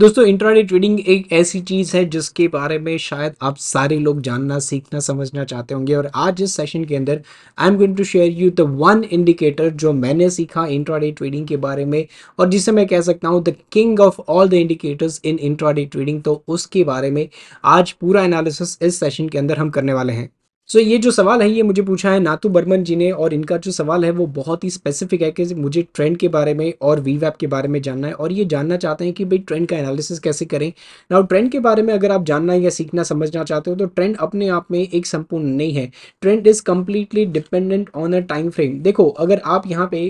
दोस्तों intraday trading एक ऐसी चीज़ है जिसके बारे में शायद आप सारे लोग जानना सीखना समझना चाहते होंगे और आज इस सेशन के अंदर I am going to share you the one indicator जो मैंने सीखा इंट्राडे ट्रेडिंग के बारे में और जिसे मैं कह सकता हूँ the king of all the indicators in intraday trading तो उसके बारे में आज पूरा एनालिसिस इस सेशन के अंदर हम करने वाले हैं सो ये जो सवाल है ये मुझे पूछा है नातू बर्मन जी ने और इनका जो सवाल है वो बहुत ही स्पेसिफिक है कि मुझे ट्रेंड के बारे में और वी के बारे में जानना है और ये जानना चाहते हैं कि भाई ट्रेंड का एनालिसिस कैसे करें ना ट्रेंड के बारे में अगर आप जानना या सीखना समझना चाहते हो तो ट्रेंड अपने आप में एक संपूर्ण नहीं है trend is completely dependent on a time frame देखो अगर आप यहाँ पे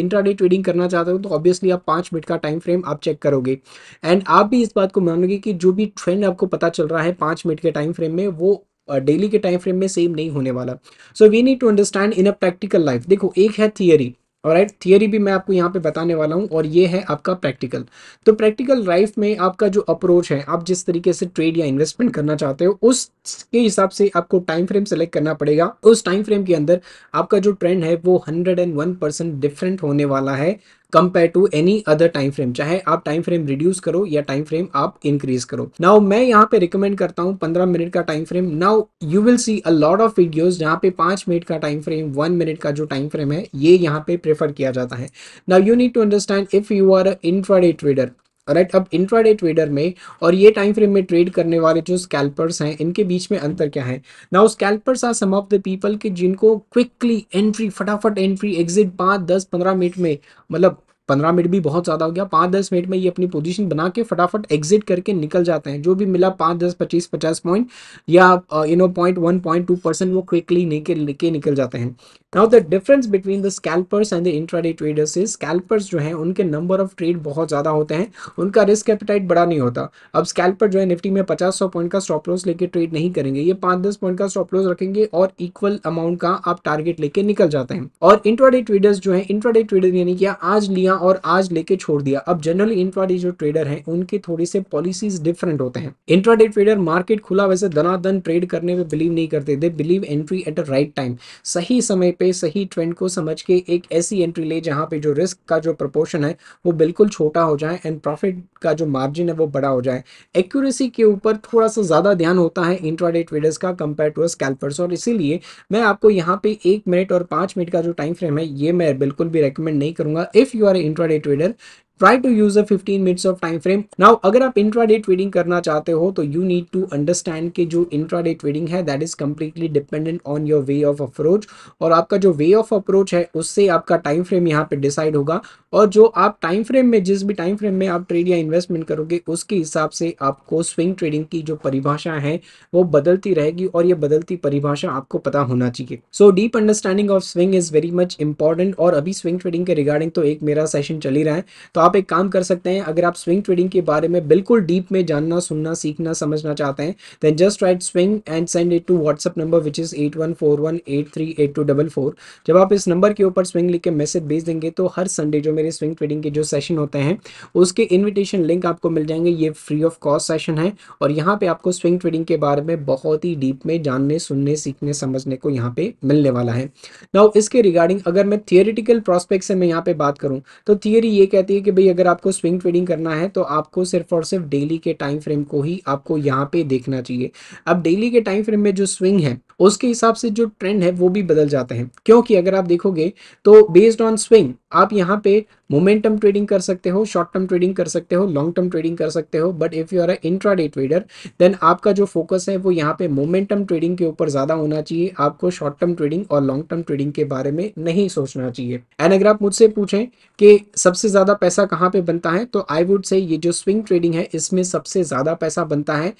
इंट्राडे ट्रेडिंग करना चाहते हो तो ऑब्वियसली आप पाँच मिनट का टाइम फ्रेम आप चेक करोगे एंड आप भी इस बात को मानोगे कि जो भी ट्रेंड आपको पता चल रहा है पाँच मिनट के टाइम फ्रेम में वो डेली के टाइम फ्रेम में सेम नहीं होने वाला so we need to understand in a practical life देखो एक है थियरी और राइट थियरी भी मैं आपको यहाँ पे बताने वाला हूँ और ये है आपका प्रैक्टिकल तो प्रैक्टिकल लाइफ में आपका जो अप्रोच है आप जिस तरीके से ट्रेड या इन्वेस्टमेंट करना चाहते हो उसके हिसाब से आपको टाइम फ्रेम सेलेक्ट करना पड़ेगा उस टाइम फ्रेम के अंदर आपका जो ट्रेंड है वो hundred and one percent different होने वाला है compare to any other time frame चाहे आप टाइम फ्रेम रिड्यूस करो या टाइम फ्रेम आप इंक्रीज करो नाउ मैं यहाँ पे रिकमेंड करता हूँ पंद्रह मिनट का time frame now you will see a lot of videos जहाँ पे पांच मिनट का टाइम फ्रेम वन मिनट का जो टाइम फ्रेम है ये यहाँ पे प्रेफर किया जाता है now you need to understand if you are intraday trader right अब इंट्राडे ट्रेडर में और ये टाइम फ्रेम में ट्रेड करने वाले जो स्कैल्पर्स हैं इनके बीच में अंतर क्या है now scalpers are some of the people कि जिनको क्विकली एंट्री फटाफट एंट्री एग्जिट पाँच दस पंद्रह मिनट में मतलब पंद्रह मिनट भी बहुत ज़्यादा हो गया पाँच दस मिनट में ये अपनी पोजीशन बना के फटाफट एग्जिट करके निकल जाते हैं जो भी मिला पाँच दस पच्चीस पचास पॉइंट या you know point one point two percent वो क्विकली निकल के निकल जाते हैं now the difference between the scalpers and the intraday traders is scalpers जो हैं उनके नंबर ऑफ ट्रेड बहुत ज़्यादा होते हैं उनका रिस्क एपिटाइट बड़ा नहीं होता अब स्कैल्पर जो है निफ्टी में पचास सौ पॉइंट का स्टॉप लॉस लेके ट्रेड नहीं करेंगे ये पाँच दस पॉइंट का स्टॉप लॉस रखेंगे और इक्वल अमाउंट का आप टारगेट लेके निकल जाते हैं और इंट्राडे ट्रेडर्स जो है इंट्राडे ट्रेडर यानी कि आज लिया और आज लेके छोड़ दिया अब जनरली इंट्राडे जो ट्रेडर हैं उनके थोड़ी से पॉलिसीज डिफरेंट होते हैं इंट्राडे ट्रेडर मार्केट खुला वैसे दनादन ट्रेड करने में बिलीव नहीं करते they believe entry at a right time सही समय पे सही ट्रेंड को समझ के एक ऐसी एंट्री ले जहाँ पे जो रिस्क का जो प्रपोर्शन है वो बिल्कुल छोटा हो जाए एंड प्रॉफिट का जो मार्जिन है वो बड़ा हो जाए एक्यूरेसी के ऊपर थोड़ा सा ज़्यादा ध्यान होता है इंट्राडे ट्रेडर्स का कंपेयर टू स्कैल्पर्स और इसीलिए मैं आपको यहाँ पे एक मिनट और पाँच मिनट का जो टाइम फ्रेम है ये मैं बिल्कुल भी रिकमेंड नहीं करूँगा if you are a intraday trader try to use a minutes of time frame now अगर आप इंट्रा इंट्राडे ट्रेडिंग करना चाहते हो तो यू नीड टू अंडरस्टैंड कि जो इंट्राडे ट्रेडिंग है that is completely dependent on your way of approach और आपका जो वे ऑफ अप्रोच है उससे आपका टाइम फ्रेम यहाँ पे डिसाइड होगा और जो आप टाइम फ्रेम में जिस भी टाइम फ्रेम में आप ट्रेड या इन्वेस्टमेंट करोगे उसके हिसाब से आपको स्विंग ट्रेडिंग की जो परिभाषा है वो बदलती रहेगी और ये बदलती परिभाषा आपको पता होना चाहिए so deep understanding of swing is very much important और अभी स्विंग ट्रेडिंग के रिगार्डिंग तो एक मेरा सेशन चल ही रहा है तो आप एक काम कर सकते हैं अगर आप स्विंग ट्रेडिंग के बारे में बिल्कुल डीप में जानना सुनना सीखना समझना चाहते हैं then just write swing and send it to WhatsApp number which is eight one four one eight three eight two double four जब आप इस नंबर के ऊपर स्विंग लिख के मैसेज भेज देंगे तो हर संडे जो मेरे स्विंग ट्रेडिंग के जो सेशन होते हैं उसके इन्विटेशन लिंक आपको मिल जाएंगे ये फ्री ऑफ कॉस्ट सेशन है और यहाँ पे आपको स्विंग ट्रेडिंग के बारे में बहुत ही डीप में जानने सुनने सीखने समझने को यहाँ पे मिलने वाला है नाउ इसके रिगार्डिंग अगर मैं थियोरिटिकल प्रॉस्पेक्ट से मैं यहाँ पे बात करूँ तो थियोरी ये कहती है कि भाई अगर आपको स्विंग ट्रेडिंग करना है तो आपको सिर्फ और सिर्फ डेली के टाइम फ्रेम को ही आपको यहाँ पे देखना चाहिए अब डेली के टाइम फ्रेम में जो स्विंग है उसके हिसाब से जो ट्रेंड है वो भी बदल जाते हैं क्योंकि अगर आप देखोगे तो बेस्ड ऑन स्विंग आप यहाँ पे मोमेंटम ट्रेडिंग कर सकते हो शॉर्ट टर्म ट्रेडिंग कर सकते हो लॉन्ग टर्म ट्रेडिंग कर सकते हो but if you are a intraday trader then आपका जो फोकस है वो यहाँ पे मोमेंटम ट्रेडिंग के ऊपर ज़्यादा होना चाहिए आपको शॉर्ट टर्म ट्रेडिंग और लॉन्ग टर्म ट्रेडिंग के बारे में नहीं सोचना चाहिए एंड अगर आप मुझसे पूछें कि सबसे ज़्यादा पैसा कहाँ पे बनता है तो आई वुड से ये जो स्विंग ट्रेडिंग है इसमें सबसे ज़्यादा पैसा बनता है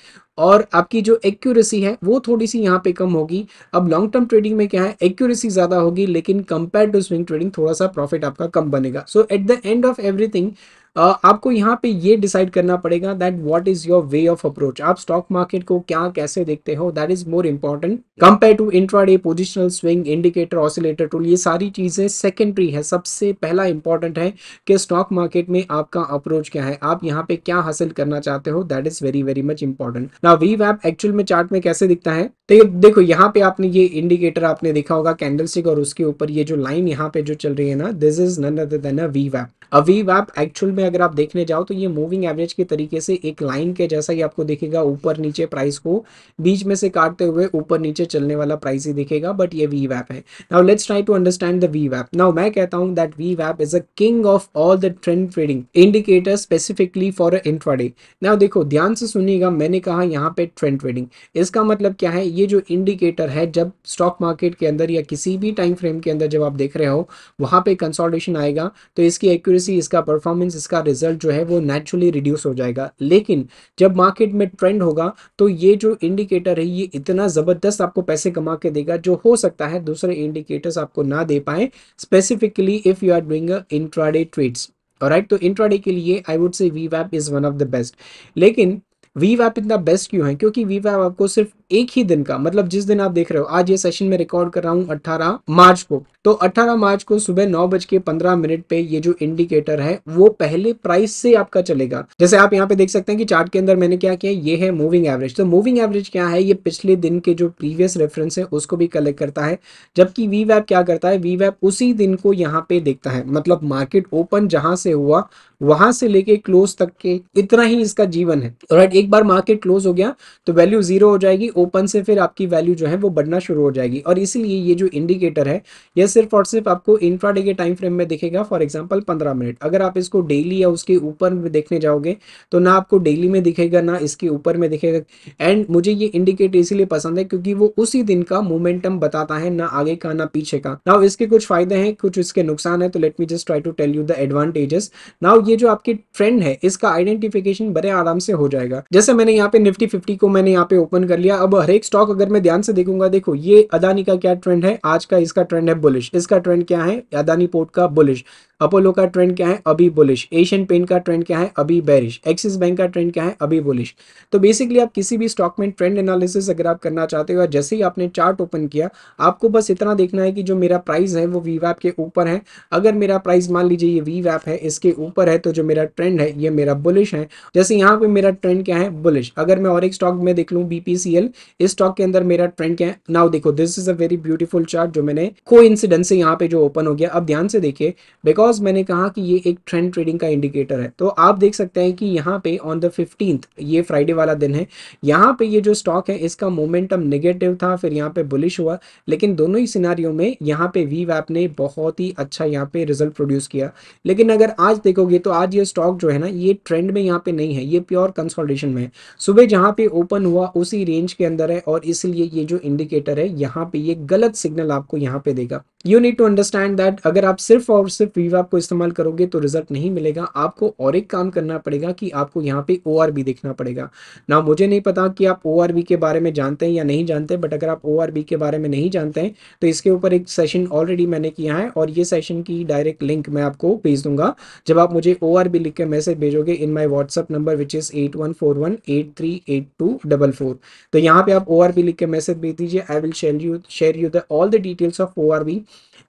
और आपकी जो एक्यूरेसी है वो थोड़ी सी यहाँ पे कम होगी अब लॉन्ग टर्म ट्रेडिंग में क्या है एक्यूरेसी ज़्यादा होगी लेकिन कंपेयर टू स्विंग ट्रेडिंग थोड़ा सा प्रॉफिट आपका कम बनेगा so at the end of everything आपको यहाँ पे ये डिसाइड करना पड़ेगा that what is your way of approach आप स्टॉक मार्केट को क्या कैसे देखते हो that is more important compare to intraday positional swing indicator oscillator tool ये सारी चीजें सेकेंडरी है सबसे पहला इंपॉर्टेंट है कि स्टॉक मार्केट में आपका अप्रोच क्या है आप यहाँ पे क्या हासिल करना चाहते हो that is very very much important ना वी वैप एक्चुअल में चार्ट में कैसे दिखता है तो ये देखो यहाँ पे आपने ये इंडिकेटर आपने देखा होगा कैंडलस्टिक और उसके ऊपर ये जो लाइन यहाँ पे जो चल रही है ना this is none other than अ वी वैप अ वी वैप एक्चुअल में अगर आप देखने जाओ तो ये मूविंग एवरेज के तरीके से एक लाइन के जैसा ही आपको दिखेगा ऊपर नीचे प्राइस को बीच में से काटते हुए ऊपर नीचे चलने वाला प्राइस ही दिखेगा बट ये वी वैप है now let's try to understand the वी वैप नाउ मैं कहता हूँ दैट वी वैप is a king of all the trend trading indicator specifically for a intraday now देखो ध्यान से सुनिएगा मैंने कहा यहाँ पे ट्रेंड ट्रेडिंग इसका मतलब क्या है ये जो इंडिकेटर है जब स्टॉक मार्केट के अंदर या किसी भी टाइम फ्रेम के अंदर जब आप देख रहे हो वहाँ पे कंसोलिडेशन आएगा तो इसकी एक्यूरेसी इसका परफॉर्मेंस इसका रिजल्ट जो है वो नेचुरली रिड्यूस हो जाएगा लेकिन जब मार्केट में ट्रेंड होगा तो ये जो इंडिकेटर है ये इतना ज़बरदस्त आपको पैसे कमा के देगा जो हो सकता है दूसरे इंडिकेटर्स आपको ना दे पाए specifically if you are doing intraday trades right तो इंट्राडे के लिए आई वुड से वी वैप is one of the best लेकिन वी वैप इतना बेस्ट क्यों है क्योंकि वी वैप आपको सिर्फ एक ही दिन का मतलब जिस दिन आप देख रहे हो आज ये सेशन में रिकॉर्ड कर रहा हूँ अट्ठारह मार्च को तो 18 मार्च को सुबह नौ बज के पंद्रह मिनट पे ये जो इंडिकेटर है वो पहले प्राइस से आपका चलेगा जैसे आप यहाँ पे देख सकते हैं कि चार्ट के अंदर मैंने क्या किया ये है मूविंग एवरेज तो मूविंग एवरेज क्या है ये पिछले दिन के जो प्रीवियस रेफरेंस है उसको भी कलेक्ट करता है जबकि वी वैप क्या करता है वी वैप उसी दिन को यहाँ पे देखता है मतलब मार्केट ओपन जहां से हुआ वहां से लेके क्लोज तक के इतना ही इसका जीवन है राइट एक बार मार्केट क्लोज हो गया तो वैल्यू जीरो हो जाएगी ओपन से फिर आपकी वैल्यू जो है वो बढ़ना शुरू हो जाएगी और इसीलिए ये जो इंडिकेटर है ये सिर्फ और सिर्फ आपको इंफ्राडे के टाइम फ्रेम में दिखेगा फॉर एग्जाम्पल पंद्रह मिनट अगर आप इसको डेली या उसके ऊपर देखने जाओगे तो ना आपको डेली में दिखेगा ना इसके ऊपर में दिखेगा एंड मुझे ये इंडिकेटर इसीलिए पसंद है क्योंकि वो उसी दिन का मोमेंटम बताता है ना आगे का ना पीछे का नाउ इसके कुछ फायदे हैं कुछ इसके नुकसान है तो let me just try to tell you the advantages now ये जो आपकी ट्रेंड है इसका आइडेंटिफिकेशन बड़े आराम से हो जाएगा जैसे मैंने यहाँ पे निफ्टी फिफ्टी को मैंने यहाँ पे ओपन कर लिया अब हर एक स्टॉक अगर मैं ध्यान से देखूंगा देखो ये अदानी का क्या ट्रेंड है आज का इसका ट्रेंड है बुलिश इसका ट्रेंड क्या है अदानी पोर्ट का बुलिश अपोलो का ट्रेंड क्या है अभी बुलिश एशियन पेंट का ट्रेंड क्या है अभी बैरिश एक्सिस बैंक का ट्रेंड क्या है अभी बुलिश तो बेसिकली आप किसी भी स्टॉक में ट्रेंड एनालिसिस अगर आप करना चाहते हो जैसे ही आपने चार्ट ओपन किया आपको बस इतना देखना है कि जो मेरा प्राइस है वो वी के ऊपर है अगर मेरा प्राइस मान लीजिए ये वी है इसके ऊपर है तो जो मेरा ट्रेंड है ये मेरा बुलिश है जैसे यहाँ पे मेरा ट्रेंड क्या है बुलिश अगर मैं और एक स्टॉक में देख लूँ बीपीसीएल इस स्टॉक के अंदर मेरा ट्रेंड क्या है नाउ देखो this is a very beautiful chart जो मैंने को से यहाँ पे जो ओपन हो गया अब ध्यान से देखिए बिकॉज बिकॉज मैंने कहा कि ये एक ट्रेंड ट्रेडिंग का इंडिकेटर है तो आप देख सकते हैं कि यहाँ पे ऑन द फिफ्टींथ ये फ्राइडे वाला दिन है यहाँ पे ये जो स्टॉक है इसका मोमेंटम नेगेटिव था फिर यहाँ पे बुलिश हुआ लेकिन दोनों ही सिनारियों में यहाँ पे वी वैप ने बहुत ही अच्छा यहाँ पे रिजल्ट प्रोड्यूस किया लेकिन अगर आज देखोगे तो आज ये स्टॉक जो है ना ये ट्रेंड में यहाँ पे नहीं है ये प्योर कंसल्टेशन में है सुबह जहाँ पे ओपन हुआ उसी रेंज के अंदर है और इसलिए ये जो इंडिकेटर है यहाँ पे ये गलत सिग्नल आपको यहाँ पे देगा you need to understand that अगर आप सिर्फ और सिर्फ वी आपको इस्तेमाल करोगे तो रिजल्ट नहीं मिलेगा आपको और एक काम करना पड़ेगा कि आपको यहाँ पे ओ देखना पड़ेगा ना मुझे नहीं पता कि आप ओ के बारे में जानते हैं या नहीं जानते बट अगर आप ओ के बारे में नहीं जानते हैं तो इसके ऊपर एक सेशन ऑलरेडी मैंने किया है और ये सेशन की डायरेक्ट लिंक मैं आपको भेज दूंगा जब आप मुझे ओ लिख के मैसेज भेजोगे in my WhatsApp number which is eight one four one eight three eight two double four तो यहाँ पे आप ओ लिख के मैसेज भेज दीजिए I will share you share you the all the details of oh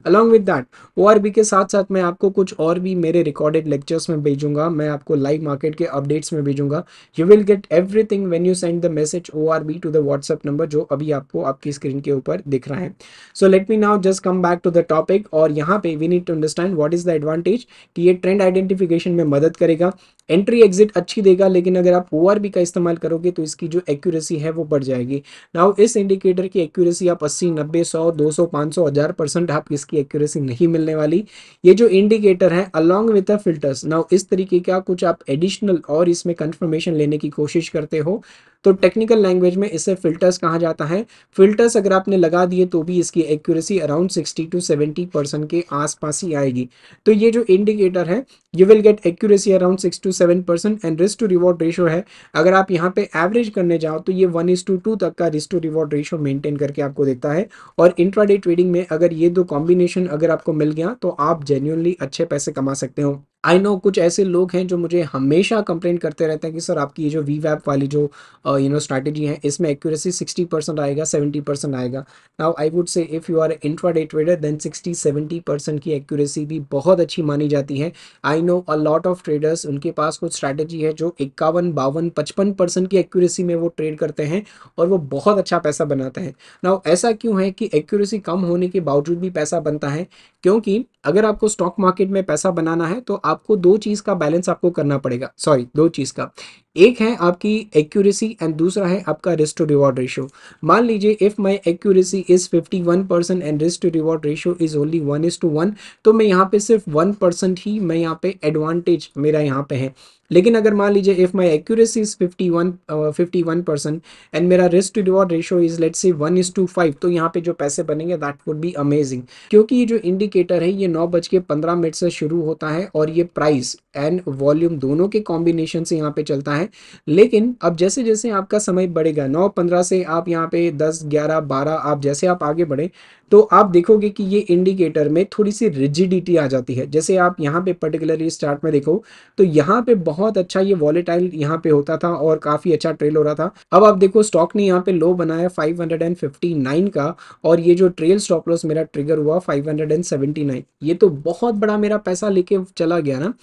along with that oh के साथ साथ मैं आपको कुछ और भी मेरे रिकॉर्डेड लेक्चर्स में भेजूंगा मैं आपको लाइव मार्केट के अपडेट्स में भेजूंगा you will get everything when you send the message oh to the WhatsApp number जो अभी आपको आपकी स्क्रीन के ऊपर दिख रहा है so let me now just come back to the topic और यहाँ पे we need to understand what is the advantage कि ये ट्रेंड आइडेंटिफिकेशन में मदद करेगा एंट्री एग्जिट अच्छी देगा लेकिन अगर आप ओ का इस्तेमाल करोगे तो इसकी जो एक्यूरेसी है वो बढ़ जाएगी नाउ इस इंडिकेटर की एक्यूरेसी आप अस्सी नब्बे सौ दो सौ पांच सौ हज़ार परसेंट आपकी इसकी एक्यूरेसी नहीं मिलने वाली ये जो इंडिकेटर है along with a filters now इस तरीके का कुछ आप एडिशनल और इसमें कन्फर्मेशन लेने की कोशिश करते हो तो टेक्निकल लैंग्वेज में इसे फिल्टर्स कहा जाता है फिल्टर्स अगर आपने लगा दिए तो भी इसकी accuracy around 60 to seventy percent के आसपास ही आएगी तो ये जो इंडिकेटर है you will get accuracy around six to seven percent and risk to reward ratio है अगर आप यहाँ पे एवरेज करने जाओ तो ये वन इज टू टू तक का risk to reward ratio maintain करके आपको देता है और इंट्रा ट्रेडिंग में अगर ये दो कॉम्बिनेशन अगर आपको मिल गया तो आप जेन्यूनली अच्छे पैसे कमा सकते हो आई नो कुछ ऐसे लोग हैं जो मुझे हमेशा कंप्लेन करते रहते हैं कि सर आपकी ये जो वी वैप वाली जो यू नो स्ट्रैटेजी है इसमें एक्यूरेसी सिक्सटी परसेंट आएगा सेवेंटी परसेंट आएगा now I would say if you are intra trader then sixty seventy percent की एक्यूरेसी भी बहुत अच्छी मानी जाती है I know a lot of traders उनके पास कुछ स्ट्रैटेजी है जो इक्यावन बावन पचपन परसेंट की एक्यूरेसी में वो ट्रेड करते हैं और वो बहुत अच्छा पैसा बनाते हैं नाउ ऐसा क्यों है कि एक्यूरेसी कम होने के बावजूद भी पैसा बनता है क्योंकि अगर आपको स्टॉक मार्केट में पैसा बनाना है तो आपको दो चीज़ का बैलेंस आपको करना पड़ेगा सॉरी दो चीज़ का एक है आपकी एक्यूरेसी एंड दूसरा है आपका रिस्क टू रिवॉर्ड रेशियो मान लीजिए if my accuracy is 51 percent and risk to reward ratio is only one is to one तो मैं यहाँ पे सिर्फ वन परसेंट ही मैं यहाँ पे एडवांटेज मेरा यहाँ पे है लेकिन अगर मान लीजिए if my accuracy is fifty one fifty one percent and मेरा risk to reward ratio is let say one is to five तो यहाँ पे जो पैसे बनेंगे दैट वुड बी अमेजिंग क्योंकि ये जो इंडिकेटर है ये नौ बज के पंद्रह मिनट से शुरू होता है और ये प्राइस एंड वॉल्यूम दोनों के कॉम्बिनेशन से यहाँ पे चलता है लेकिन अब जैसे जैसे आपका समय बढ़ेगा नौ पंद्रह से आप यहाँ पे दस ग्यारह बारह आप जैसे आप आगे बढ़े तो आप देखोगे कि ये इंडिकेटर में थोड़ी सी रिजिडिटी आ जाती है जैसे आप यहाँ पे पर्टिकुलरली स्टार्ट में देखो तो यहाँ पे बहुत बहुत अच्छा ये वॉलेटाइल यहाँ पे होता था और काफ़ी अच्छा ट्रेल हो रहा था अब आप देखो स्टॉक ने यहाँ पे लो बनाया 559 का और ये जो ट्रेल स्टॉप लॉस मेरा ट्रिगर हुआ 579 ये तो बहुत बड़ा मेरा पैसा लेके चला गया ना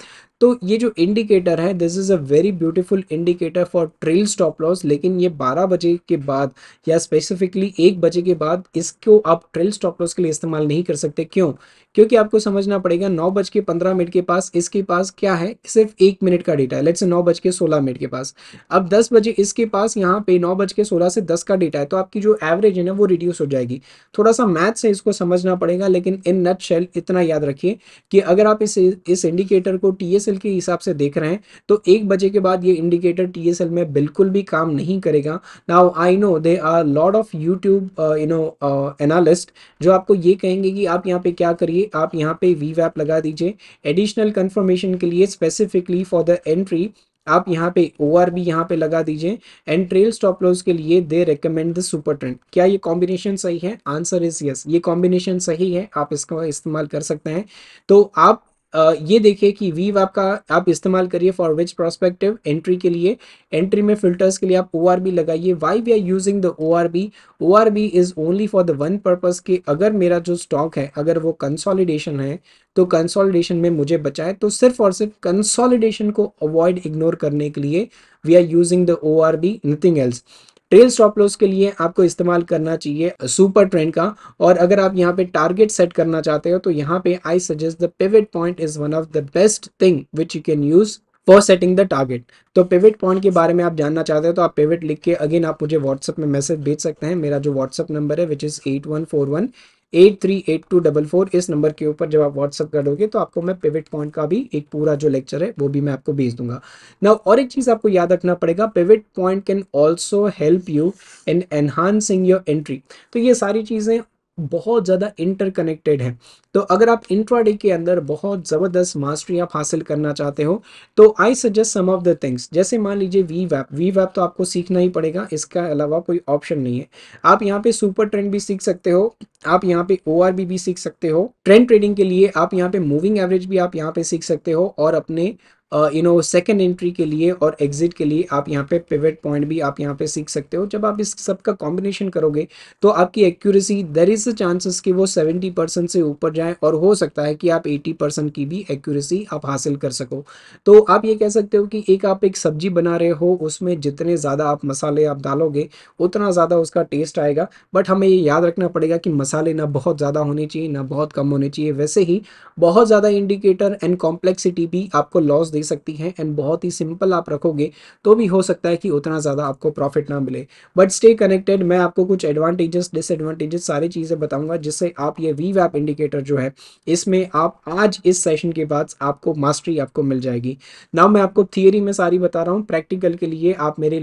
तो ये जो इंडिकेटर है this is a very beautiful indicator for trail stop loss लेकिन ये 12 बजे के बाद या स्पेसिफिकली एक बजे के बाद इसको आप ट्रेल स्टॉप लॉस के लिए इस्तेमाल नहीं कर सकते क्यों क्योंकि आपको समझना पड़ेगा नौ बज के पंद्रह मिनट के पास इसके पास क्या है सिर्फ एक मिनट का डेटा है लेट्स नौ बज के सोलह मिनट के पास अब दस बजे इसके पास यहाँ पे नौ बज के सोलह से दस का डेटा है तो आपकी जो एवरेज है ना वो रिड्यूस हो जाएगी थोड़ा सा मैथ से इसको समझना पड़ेगा लेकिन इन नट शेल इतना याद रखिए कि अगर आप इस इस इंडिकेटर को टी के हिसाब से देख रहे हैं तो एक बजे के बाद ये इंडिकेटर टी में बिल्कुल भी काम नहीं करेगा now I know they are lord of YouTube you know analyst जो आपको ये कहेंगे कि आप यहाँ पे क्या करिए आप यहाँ पे वी वैप लगा दीजिए एडिशनल कन्फर्मेशन के लिए स्पेसिफिकली फॉर द एंट्री आप यहाँ पे ओ आर भी यहाँ पे लगा दीजिए एंड ट्रेल स्टॉप लॉस के लिए they recommend the super trend क्या ये कॉम्बिनेशन सही है आंसर इज यस ये कॉम्बिनेशन सही है आप इसका इस्तेमाल कर सकते हैं तो आप ये देखिए कि वीव आपका आप इस्तेमाल करिए फॉर विच प्रोस्पेक्टिव एंट्री के लिए एंट्री में फिल्टर्स के लिए आप ओ लगाइए why we are using the O R B O R B is only for the one purpose कि अगर मेरा जो स्टॉक है अगर वो कंसॉलिडेशन है तो कंसॉलिडेशन में मुझे बचाए तो सिर्फ और सिर्फ कंसॉलिडेशन को अवॉइड इग्नोर करने के लिए we are using the O R B nothing else trail stop loss के लिए आपको इस्तेमाल करना चाहिए सुपर ट्रेंड का और अगर आप यहाँ पे टारगेट सेट करना चाहते हो तो यहाँ पे I suggest the pivot point is one of the best thing which you can use for setting the target तो पेविट पॉइंट के बारे में आप जानना चाहते हो तो आप पेविट लिख के अगेन आप मुझे व्हाट्सअप में मैसेज भेज सकते हैं मेरा जो व्हाट्सअप नंबर है which is eight one four one eight three eight two double four इस नंबर के ऊपर जब आप व्हाट्सअप कर दोगे तो आपको मैं पिविट पॉइंट का भी एक पूरा जो लेक्चर है वो भी मैं आपको भेज दूंगा ना और एक चीज़ आपको याद रखना पड़ेगा pivot point can also help you in enhancing your entry तो ये सारी चीज़ें बहुत ज़्यादा इंटरकनेक्टेड है तो अगर आप इंट्राडे के अंदर बहुत ज़बरदस्त मास्टरी आप हासिल करना चाहते हो तो I suggest some of the things जैसे मान लीजिए वी वैप वी वैप तो आपको सीखना ही पड़ेगा इसके अलावा कोई ऑप्शन नहीं है आप यहाँ पे सुपर ट्रेंड भी सीख सकते हो आप यहाँ पे ओ भी, भी सीख सकते हो ट्रेंड ट्रेडिंग के लिए आप यहाँ पे मूविंग एवरेज भी आप यहाँ पे सीख सकते हो और अपने यू नो सेकेंड एंट्री के लिए और एग्जिट के लिए आप यहाँ पे पेवेट पॉइंट भी आप यहाँ पे सीख सकते हो जब आप इस सब का कॉम्बिनेशन करोगे तो आपकी accuracy there is a chances कि वो 70 परसेंट से ऊपर जाए और हो सकता है कि आप 80 परसेंट की भी एक्यूरेसी आप हासिल कर सको तो आप ये कह सकते हो कि एक आप एक सब्जी बना रहे हो उसमें जितने ज़्यादा आप मसाले आप डालोगे उतना ज़्यादा उसका टेस्ट आएगा बट हमें ये याद रखना पड़ेगा कि मसाले ना बहुत ज़्यादा होने चाहिए ना बहुत कम होने चाहिए वैसे ही बहुत ज़्यादा इंडिकेटर एंड कॉम्प्लेक्सिटी भी आपको लॉस दे सकती हैं एंड बहुत ही सिंपल आप रखोगे तो भी हो सकता है कि उतना ज़्यादा आपको प्रॉफिट ना मिले बट स्टे कनेक्टेड मैं आपको कुछ एडवांटेजेस डिसएडवांटेजेस सारी चीज़ें बताऊंगा जिससे आप ये वी वैप इंडिकेटर जो है इसमें आप आज इस सेशन के बाद आपको मास्टरी आपको मिल जाएगी ना मैं आपको थियोरी में सारी बता रहा हूँ प्रैक्टिकल के लिए आप मेरे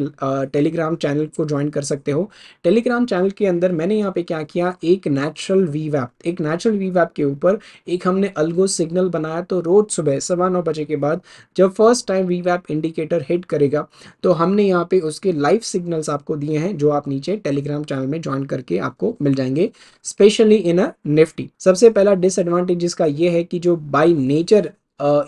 टेलीग्राम चैनल को ज्वाइन कर सकते हो टेलीग्राम चैनल के अंदर मैंने यहाँ पे क्या किया एक नेचुरल वी वैप एक नेचुरल वी वैप के ऊपर एक हमने अलगो सिग्नल बनाया तो रोज सुबह सवा नौ बजे के बाद जब फर्स्ट टाइम वी वैप इंडिकेटर हिट करेगा तो हमने यहाँ पे उसके लाइव सिग्नल्स आपको दिए हैं जो आप नीचे टेलीग्राम चैनल में ज्वाइन करके आपको मिल जाएंगे स्पेशली इन अ निफ्टी सबसे पहला डिसएडवांटेज इसका ये है कि जो बाई नेचर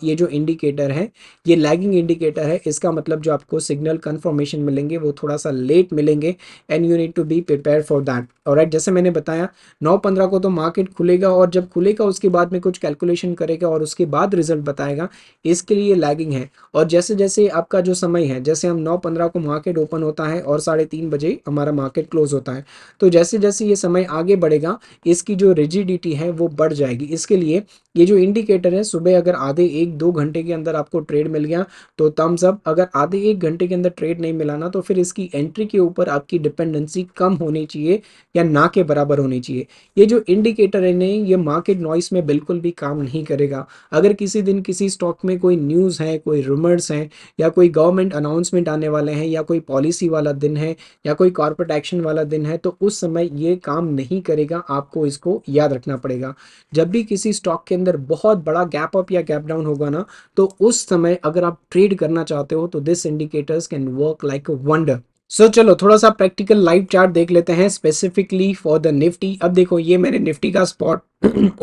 ये जो इंडिकेटर है ये लैगिंग इंडिकेटर है इसका मतलब जो आपको सिग्नल कन्फर्मेशन मिलेंगे वो थोड़ा सा लेट मिलेंगे and you need to be prepare for that और जैसे मैंने बताया नौ पंद्रह को तो मार्केट खुलेगा और जब खुलेगा उसके बाद में कुछ कैलकुलेशन करेगा और उसके बाद रिजल्ट बताएगा इसके लिए लैगिंग है और जैसे जैसे आपका जो समय है जैसे हम नौ पंद्रह को मार्केट ओपन होता है और साढ़े तीन बजे हमारा मार्केट क्लोज होता है तो जैसे जैसे ये समय आगे बढ़ेगा इसकी जो रिजिडिटी है वो बढ़ जाएगी इसके लिए ये जो इंडिकेटर है सुबह अगर आधे आधे एक दो घंटे के अंदर आपको ट्रेड मिल गया तो थम्स अप अगर आधे एक घंटे के अंदर ट्रेड नहीं मिला ना तो फिर इसकी एंट्री के ऊपर आपकी डिपेंडेंसी कम होनी चाहिए या ना के बराबर होनी चाहिए ये जो इंडिकेटर है नहीं ये मार्केट नॉइस में बिल्कुल भी काम नहीं करेगा अगर किसी दिन किसी स्टॉक में कोई न्यूज़ है कोई रूमर्स हैं या कोई गवर्नमेंट अनाउंसमेंट आने वाले हैं या कोई पॉलिसी वाला दिन है या कोई कॉर्पोरेट एक्शन वाला दिन है तो उस समय ये काम नहीं करेगा आपको इसको याद रखना पड़ेगा जब भी किसी स्टॉक के अंदर बहुत बड़ा गैप अप या गैप डाउन होगा ना तो उस समय अगर आप ट्रेड करना चाहते हो तो this indicators can work like wonder so so, चलो थोड़ा सा प्रैक्टिकल लाइव चार्ट देख लेते हैं स्पेसिफिकली फॉर द निफ्टी अब देखो ये मैंने निफ्टी का स्पॉट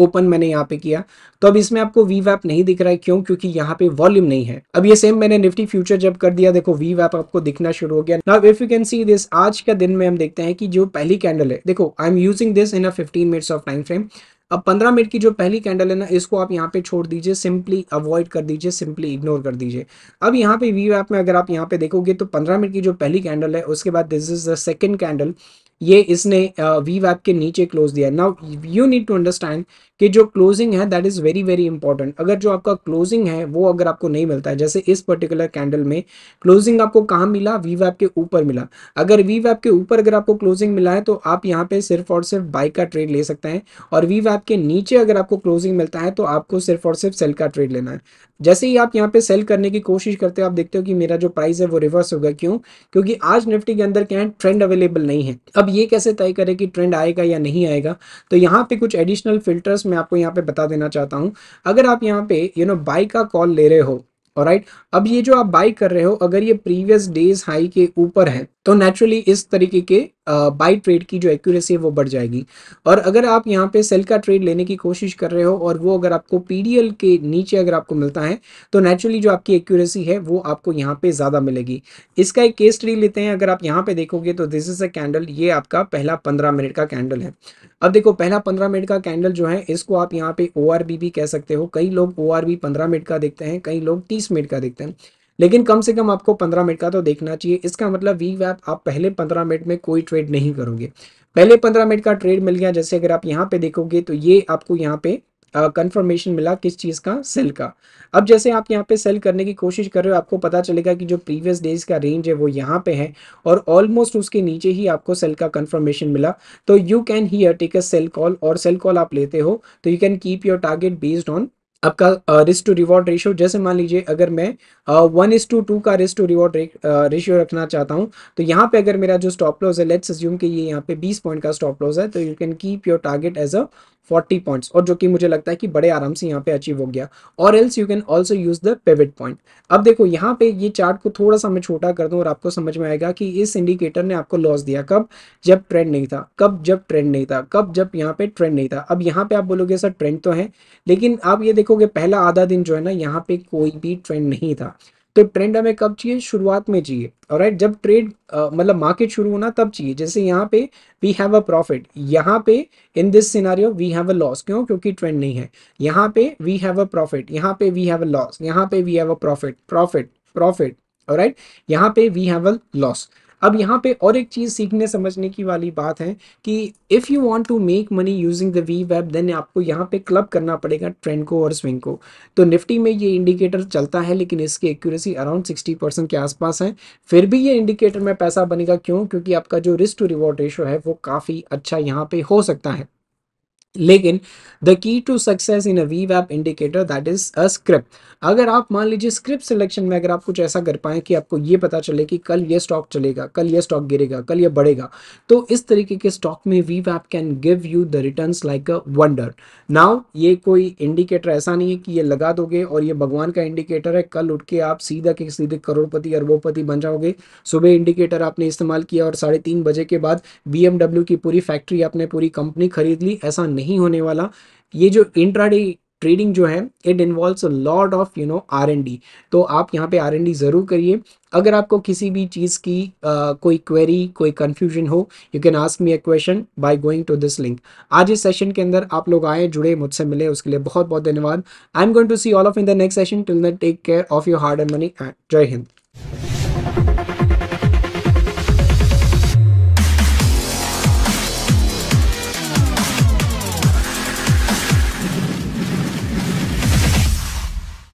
ओपन मैंने यहाँ पे किया तो अब इसमें आपको वी वैप नहीं दिख रहा है क्यों क्योंकि यहाँ पे वॉल्यूम नहीं है अब ये सेम मैंने निफ्टी फ्यूचर जब कर दिया देखो वी वैप आपको दिखना शुरू हो गया now if you can see this आज का दिन में हम देखते हैं कि जो पहली कैंडल है देखो I am using this in a fifteen minutes of time frame अब पंद्रह मिनट की जो पहली कैंडल है ना इसको आप यहाँ पे छोड़ दीजिए सिंपली अवॉइड कर दीजिए सिंपली इग्नोर कर दीजिए अब यहाँ पे वी में अगर आप यहाँ पे देखोगे तो पंद्रह मिनट की जो पहली कैंडल है उसके बाद this is the second candle ये इसने वी uh, वैप के नीचे क्लोज दिया now you need to understand कि जो क्लोजिंग है that is very very important अगर जो आपका क्लोजिंग है वो अगर आपको नहीं मिलता है जैसे इस पर्टिकुलर कैंडल में क्लोजिंग आपको कहाँ मिला वी के ऊपर मिला अगर वी के ऊपर अगर आपको क्लोजिंग मिला है तो आप यहाँ पे सिर्फ और सिर्फ बाई का ट्रेड ले सकते हैं और वी के नीचे अगर आपको क्लोजिंग मिलता है तो आपको सिर्फ और सिर्फ सेल का ट्रेड लेना है जैसे ही आप यहाँ पे सेल करने की कोशिश करते हो आप देखते हो कि मेरा जो प्राइस है वो रिवर्स होगा क्यों क्योंकि आज निफ्टी के अंदर क्या है ट्रेंड अवेलेबल नहीं है अब ये कैसे तय करें कि ट्रेंड आएगा या नहीं आएगा तो यहाँ पे कुछ एडिशनल फिल्टर्स प्रोसेस मैं आपको यहाँ पे बता देना चाहता हूँ अगर आप यहाँ पे यू नो बाई का कॉल ले रहे हो और राइट right? अब ये जो आप बाई कर रहे हो अगर ये प्रीवियस डेज हाई के ऊपर है तो नेचुरली इस तरीके के बाई ट्रेड की जो एक्यूरेसी है वो बढ़ जाएगी और अगर आप यहाँ पे सेल का ट्रेड लेने की कोशिश कर रहे हो और वो अगर आपको पीडीएल के नीचे अगर आपको मिलता है तो नेचुरली जो आपकी एक्यूरेसी है वो आपको यहाँ पे ज़्यादा मिलेगी इसका एक केस ट्री लेते हैं अगर आप यहाँ पे देखोगे तो दिस इज़ अ कैंडल ये आपका पहला पंद्रह मिनट का कैंडल है अब देखो पहला पंद्रह मिनट का कैंडल जो है इसको आप यहाँ पे ओ भी कह सकते हो कई लोग ओ आर मिनट का देखते हैं कई लोग तीस मिनट का देखते हैं लेकिन कम से कम आपको पंद्रह मिनट का तो देखना चाहिए इसका मतलब वी वैप आप पहले पंद्रह मिनट में कोई ट्रेड नहीं करोगे पहले पंद्रह मिनट का ट्रेड मिल गया जैसे अगर आप यहाँ पे देखोगे तो ये आपको यहाँ पे कंफर्मेशन uh, मिला किस चीज़ का सेल का अब जैसे आप यहाँ पे सेल करने की कोशिश कर रहे हो आपको पता चलेगा कि जो प्रीवियस डेज का रेंज है वो यहाँ पे है और ऑलमोस्ट उसके नीचे ही आपको सेल का कंफर्मेशन मिला तो you can here take a sell call और सेल कॉल आप लेते हो तो you can keep your target based on आपका रिस्क टू रिवॉर्ड रेशियो जैसे मान लीजिए अगर मैं one is to two two risk to reward ratio रखना चाहता हूं तो यहाँ पे अगर मेरा जो स्टॉप लॉस है लेट्स अज्यूम कि ये यहां पे 20 पॉइंट का स्टॉप लॉस है तो you can keep your target as a 40 points और जो कि मुझे लगता है कि बड़े आराम से यहाँ पे अचीव हो गया और else you can also use the pivot point अब देखो यहाँ पे ये चार्ट को थोड़ा सा मैं छोटा कर दूँ और आपको समझ में आएगा कि इस इंडिकेटर ने आपको लॉस दिया कब जब ट्रेंड नहीं था कब जब ट्रेंड नहीं था कब जब यहाँ पे ट्रेंड नहीं था अब यहाँ पे आप बोलोगे सर ट्रेंड तो है लेकिन आप ये देखोगे पहला आधा दिन जो है ना यहाँ पे कोई भी ट्रेंड नहीं था तो ट्रेंड हमें कब चाहिए शुरुआत में चाहिए और राइट जब ट्रेड मतलब मार्केट शुरू होना तब चाहिए जैसे यहाँ पे वी हैव अ प्रॉफिट यहाँ पे in this scenario we have a loss क्यों क्योंकि ट्रेंड नहीं है यहाँ पे वी हैव अ प्रॉफिट यहाँ पे वी हैव अ लॉस यहाँ पे we have a profit profit profit right यहाँ पे वी हैव अ लॉस अब यहाँ पे और एक चीज़ सीखने समझने की वाली बात है कि if you want to make money using the वी वेब देन आपको यहाँ पे क्लब करना पड़ेगा ट्रेंड को और स्विंग को तो निफ्टी में ये इंडिकेटर चलता है लेकिन इसकी एक्यूरेसी अराउंड सिक्सटी परसेंट के आसपास है फिर भी ये इंडिकेटर में पैसा बनेगा क्यों क्योंकि आपका जो रिस्क टू रिवॉर्ड रेशो है वो काफ़ी अच्छा यहाँ पे हो सकता है लेकिन the key to success in a वी वैप indicator that is a script अगर आप मान लीजिए स्क्रिप्ट सिलेक्शन में अगर आप कुछ ऐसा कर पाए कि आपको ये पता चले कि कल ये स्टॉक चलेगा कल ये स्टॉक गिरेगा कल ये बढ़ेगा तो इस तरीके के स्टॉक में वी वैप can give you the return like a wonder now ये कोई इंडिकेटर ऐसा नहीं है कि ये लगा दोगे और ये भगवान का इंडिकेटर है कल उठ के आप सीधा के सीधे करोड़पति अरबोपति बन जाओगे सुबह इंडिकेटर आपने इस्तेमाल किया और साढ़े तीन बजे के बाद बी की पूरी फैक्ट्री आपने पूरी कंपनी खरीद ली ऐसा नहीं नहीं होने वाला ये जो इंट्राडे ट्रेडिंग जो है it involves a lot of you know R and D तो आप यहाँ पे आर एन डी ज़रूर करिए अगर आपको किसी भी चीज़ की uh, कोई क्वेरी कोई कन्फ्यूजन हो you can ask me a question by going to this link आज इस सेशन के अंदर आप लोग आए जुड़े मुझसे मिले उसके लिए बहुत बहुत धन्यवाद I am going to see all of in the next session till the take care of your hard and money जय हिंद